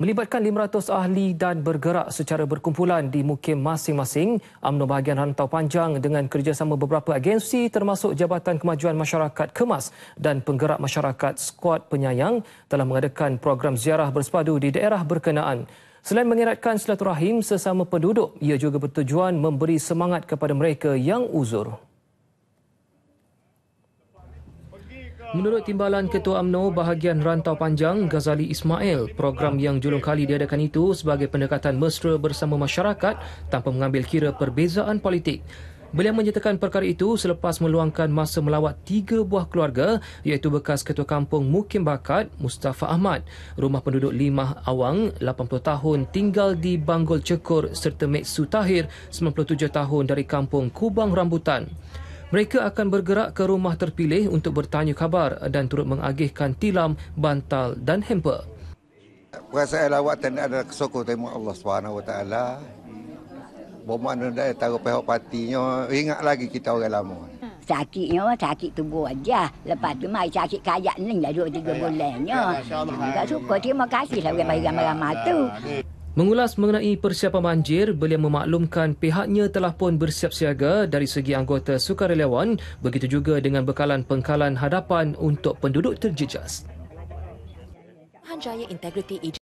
melibatkan 500 ahli dan bergerak secara berkumpulan di mukim masing-masing UMNO bahagian rantau panjang dengan kerjasama beberapa agensi termasuk Jabatan Kemajuan Masyarakat Kemas dan Penggerak Masyarakat Skuad Penyayang telah mengadakan program ziarah bersepadu di daerah berkenaan. Selain mengeratkan silaturahim sesama penduduk, ia juga bertujuan memberi semangat kepada mereka yang uzur. Menurut timbalan Ketua AMNO bahagian rantau panjang Ghazali Ismail, program yang julung kali diadakan itu sebagai pendekatan mesra bersama masyarakat tanpa mengambil kira perbezaan politik. Beliau menyatakan perkara itu selepas meluangkan masa melawat tiga buah keluarga iaitu bekas ketua kampung Mukim Bakat, Mustafa Ahmad, rumah penduduk Limah Awang, 80 tahun tinggal di Banggol Cekur serta Meksu Tahir, 97 tahun dari kampung Kubang Rambutan. Mereka akan bergerak ke rumah terpilih untuk bertanya khabar dan turut mengagihkan tilam, bantal dan hamper. Perasaan lawatan adalah kesokong terima Allah SWT. Bermakna dari taruh pihak patinya, ingat lagi kita orang lama. Sakitnya, sakit tubuh aja. Lepas tu, mari sakit kajak ni dah 2-3 ya, ya. bulannya. Ya, tak suka, terima kasih lah bagi orang ramah tu. Mengulas mengenai persiapan banjir, beliau memaklumkan pihaknya telah pun bersiap siaga dari segi anggota sukarelawan, begitu juga dengan bekalan pengkalan hadapan untuk penduduk terjejas. Hanjaya Integrity Agency.